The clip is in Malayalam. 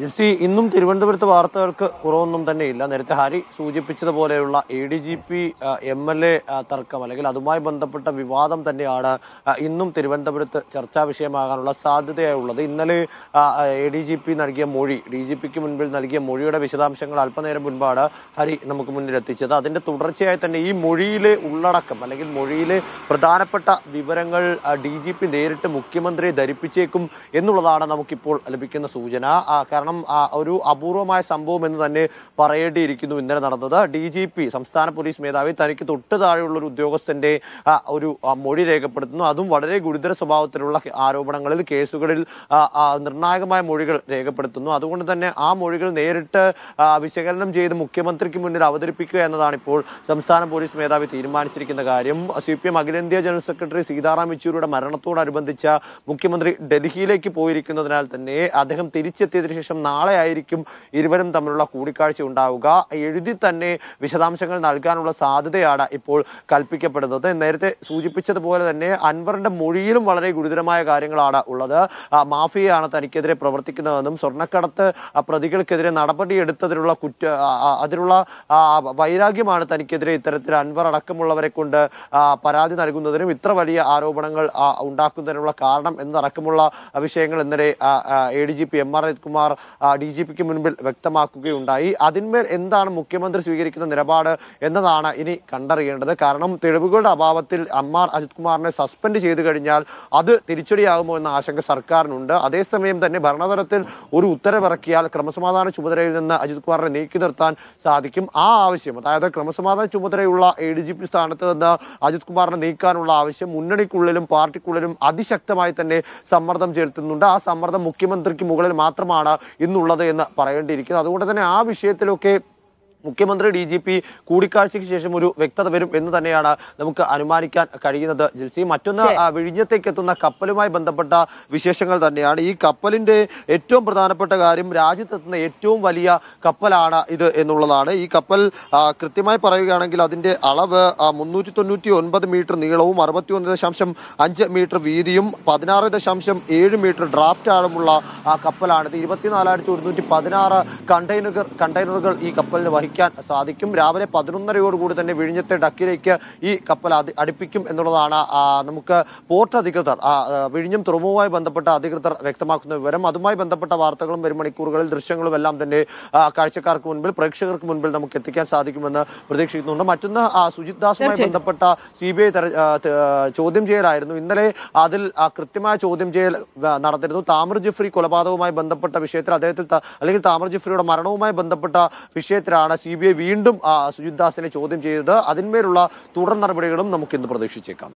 ജിൻസി ഇന്നും തിരുവനന്തപുരത്ത് വാർത്തകൾക്ക് കുറവൊന്നും തന്നെ ഇല്ല നേരത്തെ ഹരി സൂചിപ്പിച്ചതുപോലെയുള്ള A D G P M L A തർക്കം അല്ലെങ്കിൽ അതുമായി ബന്ധപ്പെട്ട വിവാദം തന്നെയാണ് ഇന്നും തിരുവനന്തപുരത്ത് ചർച്ചാ വിഷയമാകാനുള്ള സാധ്യതയുള്ളത് ഇന്നലെ എ ഡി ജി പി നൽകിയ മൊഴി ഡി ജി പിക്ക് മുൻപിൽ നൽകിയ മൊഴിയുടെ വിശദാംശങ്ങൾ അല്പനേരം മുൻപാണ് ഹരി നമുക്ക് മുന്നിൽ എത്തിച്ചത് അതിന്റെ തുടർച്ചയായി തന്നെ ഈ മൊഴിയിലെ ഉള്ളടക്കം അല്ലെങ്കിൽ മൊഴിയിലെ പ്രധാനപ്പെട്ട വിവരങ്ങൾ ഡി ജി പി നേരിട്ട് മുഖ്യമന്ത്രിയെ ധരിപ്പിച്ചേക്കും എന്നുള്ളതാണ് നമുക്കിപ്പോൾ ലഭിക്കുന്ന സൂചന കാരണം ഒരു അപൂർവമായ സംഭവം എന്ന് തന്നെ പറയേണ്ടിയിരിക്കുന്നു ഇന്നലെ നടന്നത് ഡി ജി പി സംസ്ഥാന പോലീസ് മേധാവി തനിക്ക് തൊട്ട് താഴെയുള്ള ഒരു ഉദ്യോഗസ്ഥന്റെ ഒരു മൊഴി രേഖപ്പെടുത്തുന്നു അതും വളരെ ഗുരുതര സ്വഭാവത്തിലുള്ള ആരോപണങ്ങളിൽ കേസുകളിൽ നിർണായകമായ മൊഴികൾ രേഖപ്പെടുത്തുന്നു അതുകൊണ്ട് തന്നെ ആ മൊഴികൾ നേരിട്ട് വിശകലനം ചെയ്ത് മുഖ്യമന്ത്രിക്ക് മുന്നിൽ അവതരിപ്പിക്കുക എന്നതാണ് ഇപ്പോൾ സംസ്ഥാന പോലീസ് മേധാവി തീരുമാനിച്ചിരിക്കുന്ന കാര്യം സി പി എം അഖിലേന്ത്യാ ജനറൽ സെക്രട്ടറി സീതാറാം യെച്ചൂരിയുടെ മരണത്തോടനുബന്ധിച്ച മുഖ്യമന്ത്രി ഡൽഹിയിലേക്ക് പോയിരിക്കുന്നതിനാൽ തന്നെ അദ്ദേഹം തിരിച്ചെത്തിയതിനു ശേഷം നാളെ ആയിരിക്കും ഇരുവരും തമ്മിലുള്ള കൂടിക്കാഴ്ച ഉണ്ടാവുക എഴുതി തന്നെ വിശദാംശങ്ങൾ നൽകാനുള്ള സാധ്യതയാണ് ഇപ്പോൾ കൽപ്പിക്കപ്പെടുന്നത് നേരത്തെ സൂചിപ്പിച്ചതുപോലെ തന്നെ അൻവറിന്റെ മൊഴിയിലും വളരെ ഗുരുതരമായ കാര്യങ്ങളാണ് ഉള്ളത് മാഫിയയാണ് തനിക്കെതിരെ പ്രവർത്തിക്കുന്നതെന്നും സ്വർണ്ണക്കടത്ത് പ്രതികൾക്കെതിരെ നടപടിയെടുത്തതിനുള്ള കുറ്റ അതിനുള്ള വൈരാഗ്യമാണ് തനിക്കെതിരെ ഇത്തരത്തിൽ അൻവർ അടക്കമുള്ളവരെ കൊണ്ട് പരാതി നൽകുന്നതിനും ഇത്ര വലിയ ആരോപണങ്ങൾ ഉണ്ടാക്കുന്നതിനുള്ള കാരണം എന്നടക്കമുള്ള വിഷയങ്ങൾ ഇന്നലെ A D G P M R Kumar D G പിക്ക് മുൻപിൽ വ്യക്തമാക്കുകയുണ്ടായി അതിന്മേൽ എന്താണ് മുഖ്യമന്ത്രി സ്വീകരിക്കുന്ന നിലപാട് എന്നതാണ് ഇനി കണ്ടറിയേണ്ടത് കാരണം തെളിവുകളുടെ അഭാവത്തിൽ അമ്മാർ അജിത് കുമാറിനെ സസ്പെൻഡ് ചെയ്തു കഴിഞ്ഞാൽ അത് തിരിച്ചടിയാകുമോ എന്ന ആശങ്ക സർക്കാരിനുണ്ട് അതേസമയം തന്നെ ഭരണതലത്തിൽ ഒരു ഉത്തരവിറക്കിയാൽ ക്രമസമാധാന ചുമതലയിൽ നിന്ന് അജിത് കുമാറിനെ നീക്കി നിർത്താൻ സാധിക്കും ആ ആവശ്യം അതായത് ക്രമസമാധാന ചുമതലയുള്ള എ ഡി ജി പി സ്ഥാനത്ത് നിന്ന് അജിത് കുമാറിനെ നീക്കാനുള്ള ആവശ്യം മുന്നണിക്കുള്ളിലും പാർട്ടിക്കുള്ളിലും അതിശക്തമായി തന്നെ സമ്മർദ്ദം ചെലുത്തുന്നുണ്ട് ആ സമ്മർദ്ദം മുഖ്യമന്ത്രിക്ക് മുകളിൽ മാത്രമാണ് എന്നുള്ളത് എന്ന് പറയേണ്ടിയിരിക്കുന്നു അതുകൊണ്ട് തന്നെ ആ വിഷയത്തിലൊക്കെ മുഖ്യമന്ത്രി ഡി ജി പി കൂടിക്കാഴ്ചയ്ക്ക് ശേഷം ഒരു വ്യക്തത വരും എന്ന് തന്നെയാണ് നമുക്ക് അനുമാനിക്കാൻ കഴിയുന്നത് ജിൽസി മറ്റൊന്ന് വിഴിഞ്ഞത്തേക്ക് എത്തുന്ന കപ്പലുമായി ബന്ധപ്പെട്ട വിശേഷങ്ങൾ തന്നെയാണ് ഈ കപ്പലിന്റെ ഏറ്റവും പ്രധാനപ്പെട്ട കാര്യം രാജ്യത്തെത്തുന്ന ഏറ്റവും വലിയ കപ്പലാണ് ഇത് എന്നുള്ളതാണ് ഈ കപ്പൽ കൃത്യമായി പറയുകയാണെങ്കിൽ അതിന്റെ അളവ് മുന്നൂറ്റി തൊണ്ണൂറ്റി ഒൻപത് മീറ്റർ നീളവും അറുപത്തി ഒന്ന് ദശാംശം അഞ്ച് മീറ്റർ വീതിയും പതിനാറ് ദശാംശം ഏഴ് മീറ്റർ ഡ്രാഫ്റ്റ് ആഴമുള്ള കപ്പലാണിത് ഇരുപത്തിനാലായിരത്തി ഒരുന്നൂറ്റി പതിനാറ് കണ്ടെയ്നറുകൾ കണ്ടെയ്നറുകൾ ഈ കപ്പലിന് വഹിക്കും സാധിക്കാൻ സാധിക്കും രാവിലെ പതിനൊന്നരയോടുകൂടി തന്നെ വിഴിഞ്ഞത്തെ ഡക്കിലേക്ക് ഈ കപ്പൽ അടുപ്പിക്കും എന്നുള്ളതാണ് നമുക്ക് പോർട്ട് അധികൃതർ വിഴിഞ്ഞും തുറമുഖവുമായി ബന്ധപ്പെട്ട അധികൃതർ വ്യക്തമാക്കുന്ന വിവരം അതുമായി ബന്ധപ്പെട്ട വാർത്തകളും വരും മണിക്കൂറുകളിൽ ദൃശ്യങ്ങളും എല്ലാം തന്നെ കാഴ്ചക്കാർക്ക് മുൻപിൽ പ്രേക്ഷകർക്ക് മുൻപിൽ നമുക്ക് എത്തിക്കാൻ സാധിക്കുമെന്ന് പ്രതീക്ഷിക്കുന്നുണ്ട് മറ്റൊന്ന് സുജിത് ദാസുമായി ബന്ധപ്പെട്ട സി ബി ഐ ചോദ്യം ചെയ്യലായിരുന്നു ഇന്നലെ അതിൽ കൃത്യമായ ചോദ്യം ചെയ്യൽ നടന്നിരുന്നു താമർ ജിഫ്രി കൊലപാതകവുമായി ബന്ധപ്പെട്ട വിഷയത്തിൽ അദ്ദേഹത്തിൽ അല്ലെങ്കിൽ താമർ ജിഫ്രിയുടെ മരണവുമായി ബന്ധപ്പെട്ട വിഷയത്തിലാണ് സി വീണ്ടും സുജിത് ദാസിനെ ചോദ്യം ചെയ്തത് അതിന്മേലുള്ള തുടർ നടപടികളും നമുക്ക് ഇന്ന് പ്രതീക്ഷിച്ചേക്കാം